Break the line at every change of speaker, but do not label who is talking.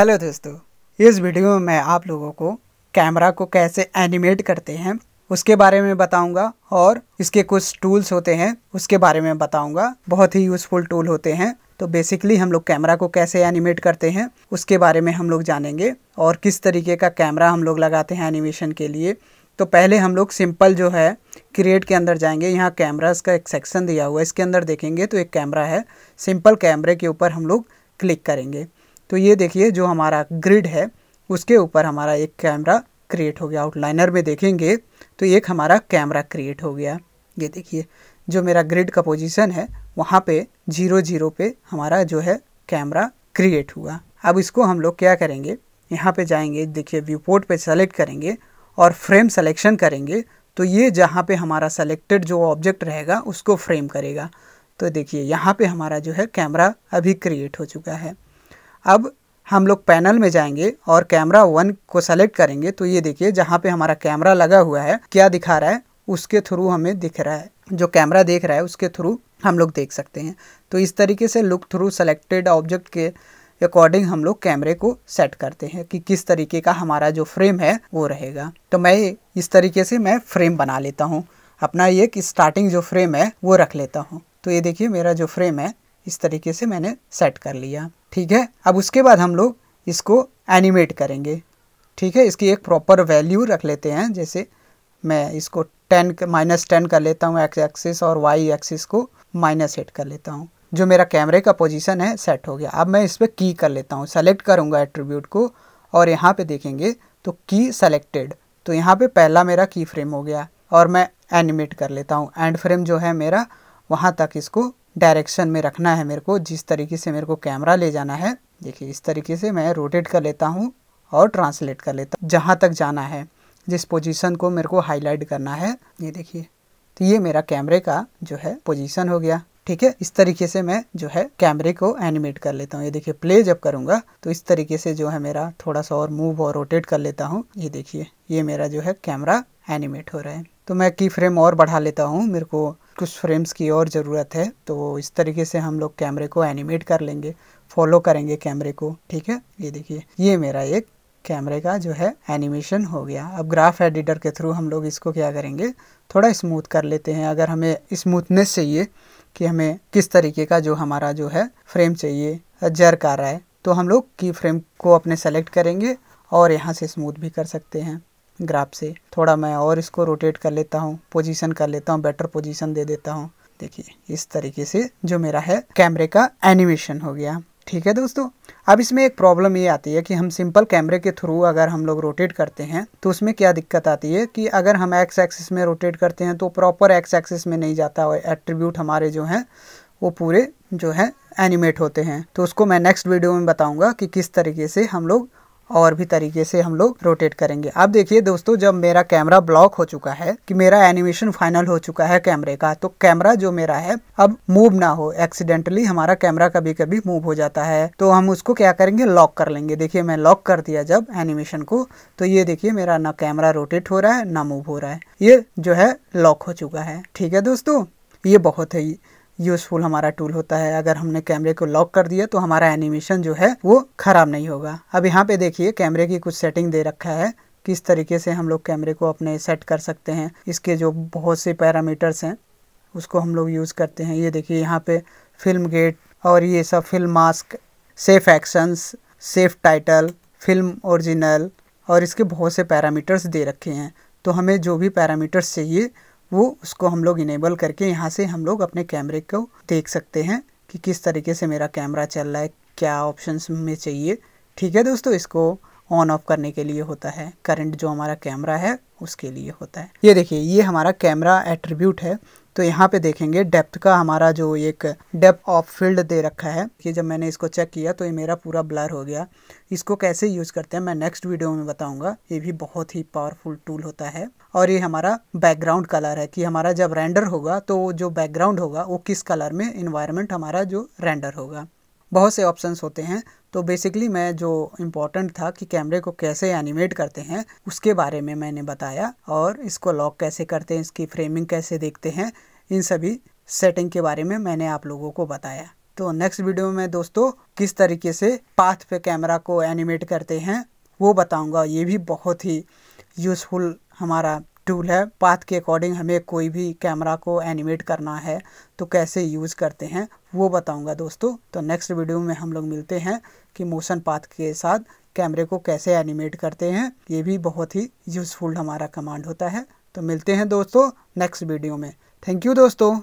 hello दोस्तों इस video में मैं आप लोगों को कैमरा को कैसे एनिमेट करते हैं उसके बारे में बताऊंगा और इसके कुछ टूल्स होते हैं उसके बारे में बताऊंगा बहुत ही यूज़फुल टूल होते हैं तो बेसिकली हम लोग कैमरा को कैसे एनिमेट करते हैं उसके बारे में हम लोग जानेंगे और किस तरीके का कैमरा हम लोग लगाते हैं एनिमेशन के लिए तो पहले हम लोग सिंपल जो है क्रिएट के अंदर जाएंगे यहाँ कैमराज का एक सेक्शन दिया हुआ है इसके अंदर देखेंगे तो एक कैमरा है सिंपल कैमरे के ऊपर हम लोग क्लिक करेंगे तो ये देखिए जो हमारा ग्रिड है उसके ऊपर हमारा एक कैमरा क्रिएट हो गया आउटलाइनर में देखेंगे तो एक हमारा कैमरा क्रिएट हो गया ये देखिए जो मेरा ग्रिड का पोजीशन है वहाँ पे जीरो जीरो पे हमारा जो है कैमरा क्रिएट हुआ अब इसको हम लोग क्या करेंगे यहाँ पे जाएंगे देखिए व्यू पोर्ट पे सेलेक्ट करेंगे और फ्रेम सेलेक्शन करेंगे तो ये जहाँ पे हमारा सेलेक्टेड जो ऑब्जेक्ट रहेगा उसको फ्रेम करेगा तो देखिए यहाँ पे हमारा जो है कैमरा अभी क्रिएट हो चुका है अब हम लोग पैनल में जाएंगे और कैमरा वन को सेलेक्ट करेंगे तो ये देखिए जहाँ पे हमारा कैमरा लगा हुआ है क्या दिखा रहा है उसके थ्रू हमें दिख रहा है जो कैमरा देख रहा है उसके थ्रू हम लोग देख सकते हैं तो इस तरीके से लुक थ्रू सेलेक्टेड ऑब्जेक्ट के अकॉर्डिंग हम लोग कैमरे को सेट करते हैं कि किस तरीके का हमारा जो फ्रेम है वो रहेगा तो मैं इस तरीके से मैं फ्रेम बना लेता हूँ अपना ये कि स्टार्टिंग जो फ्रेम है वो रख लेता हूँ तो ये देखिए मेरा जो फ्रेम है इस तरीके से मैंने सेट कर लिया ठीक है अब उसके बाद हम लोग इसको एनिमेट करेंगे ठीक है इसकी एक प्रॉपर वैल्यू रख लेते हैं जैसे मैं इसको टेन माइनस टेन कर लेता हूँ एक्स एक्सिस और वाई एक्सिस को माइनस एट कर लेता हूँ जो मेरा कैमरे का पोजीशन है सेट हो गया अब मैं इस पर की कर लेता हूँ सेलेक्ट करूँगा एट्रीब्यूट को और यहाँ पे देखेंगे तो की सेलेक्टेड तो यहाँ पे पहला मेरा की फ्रेम हो गया और मैं एनिमेट कर लेता हूँ एंड फ्रेम जो है मेरा वहाँ तक इसको डायरेक्शन में रखना है मेरे को जिस तरीके से मेरे को कैमरा ले जाना है देखिए इस तरीके से मैं रोटेट कर लेता हूँ और ट्रांसलेट कर लेता हूँ जहाँ तक जाना है जिस पोजीशन को मेरे को हाईलाइट करना है ये देखिए तो ये मेरा कैमरे का जो है पोजीशन हो गया ठीक है इस तरीके से मैं जो है कैमरे को एनिमेट कर लेता हूँ ये देखिए प्ले जब करूँगा तो इस तरीके से जो है मेरा थोड़ा सा और मूव और रोटेट कर लेता हूँ ये देखिए ये मेरा जो है कैमरा एनिमेट हो रहा है तो मैं की फ्रेम और बढ़ा लेता हूँ मेरे को कुछ फ्रेम्स की और ज़रूरत है तो इस तरीके से हम लोग कैमरे को एनिमेट कर लेंगे फॉलो करेंगे कैमरे को ठीक है ये देखिए ये मेरा एक कैमरे का जो है एनिमेशन हो गया अब ग्राफ एडिटर के थ्रू हम लोग इसको क्या करेंगे थोड़ा स्मूथ कर लेते हैं अगर हमें स्मूथनेस चाहिए कि हमें किस तरीके का जो हमारा जो है फ्रेम चाहिए जर्क आ रहा है तो हम लोग की फ्रेम को अपने सेलेक्ट करेंगे और यहाँ से स्मूथ भी कर सकते हैं ग्राफ से थोड़ा मैं और इसको रोटेट कर लेता हूँ पोजीशन कर लेता हूँ बेटर पोजीशन दे देता हूँ देखिए इस तरीके से जो मेरा है कैमरे का एनिमेशन हो गया ठीक है दोस्तों अब इसमें एक प्रॉब्लम ये आती है कि हम सिंपल कैमरे के थ्रू अगर हम लोग रोटेट करते हैं तो उसमें क्या दिक्कत आती है कि अगर हम एक्स एक्सिस में रोटेट करते हैं तो प्रॉपर एक्स एक्सिस में नहीं जाता और एट्रीब्यूट हमारे जो हैं वो पूरे जो है एनिमेट होते हैं तो उसको मैं नेक्स्ट वीडियो में बताऊँगा कि किस तरीके से हम लोग और भी तरीके से हम लोग रोटेट करेंगे अब देखिए दोस्तों जब मेरा कैमरा ब्लॉक हो चुका है कि मेरा एनिमेशन फाइनल हो चुका है कैमरे का तो कैमरा जो मेरा है अब मूव ना हो एक्सीडेंटली हमारा कैमरा कभी कभी मूव हो जाता है तो हम उसको क्या करेंगे लॉक कर लेंगे देखिए मैं लॉक कर दिया जब एनिमेशन को तो ये देखिए मेरा ना कैमरा रोटेट हो रहा है ना मूव हो रहा है ये जो है लॉक हो चुका है ठीक है दोस्तों ये बहुत है यूज़फुल हमारा टूल होता है अगर हमने कैमरे को लॉक कर दिया तो हमारा एनिमेशन जो है वो ख़राब नहीं होगा अब यहाँ पे देखिए कैमरे की कुछ सेटिंग दे रखा है किस तरीके से हम लोग कैमरे को अपने सेट कर सकते हैं इसके जो बहुत से पैरामीटर्स हैं उसको हम लोग यूज़ करते हैं ये देखिए यहाँ पे फिल्म गेट और ये सब film mask safe actions safe title film original और इसके बहुत से पैरामीटर्स दे रखे हैं तो हमें जो भी पैरामीटर्स चाहिए वो उसको हम लोग इनेबल करके यहाँ से हम लोग अपने कैमरे को देख सकते हैं कि किस तरीके से मेरा कैमरा चल रहा है क्या ऑप्शंस में चाहिए ठीक है दोस्तों इसको ऑन ऑफ करने के लिए होता है करंट जो हमारा कैमरा है उसके लिए होता है ये देखिए ये हमारा कैमरा एट्रीब्यूट है तो यहाँ पे देखेंगे डेप्थ का हमारा जो एक डेप्थ ऑफ फील्ड दे रखा है कि जब मैंने इसको चेक किया तो ये मेरा पूरा ब्लर हो गया इसको कैसे यूज़ करते हैं मैं नेक्स्ट वीडियो में बताऊँगा ये भी बहुत ही पावरफुल टूल होता है और ये हमारा बैकग्राउंड कलर है कि हमारा जब रेंडर होगा तो जो बैकग्राउंड होगा वो किस कलर में इन्वायरमेंट हमारा जो रेंडर होगा बहुत से ऑप्शंस होते हैं तो बेसिकली मैं जो इम्पोर्टेंट था कि कैमरे को कैसे एनिमेट करते हैं उसके बारे में मैंने बताया और इसको लॉक कैसे करते हैं इसकी फ्रेमिंग कैसे देखते हैं इन सभी सेटिंग के बारे में मैंने आप लोगों को बताया तो नेक्स्ट वीडियो में दोस्तों किस तरीके से पाथ पे कैमरा को एनिमेट करते हैं वो बताऊंगा ये भी बहुत ही यूज़फुल हमारा टूल है पाथ के अकॉर्डिंग हमें कोई भी कैमरा को एनिमेट करना है तो कैसे यूज़ करते हैं वो बताऊंगा दोस्तों तो नेक्स्ट वीडियो में हम लोग मिलते हैं कि मोशन पाथ के साथ कैमरे को कैसे एनिमेट करते हैं ये भी बहुत ही यूज़फुल हमारा कमांड होता है तो मिलते हैं दोस्तों नेक्स्ट वीडियो में थैंक यू दोस्तों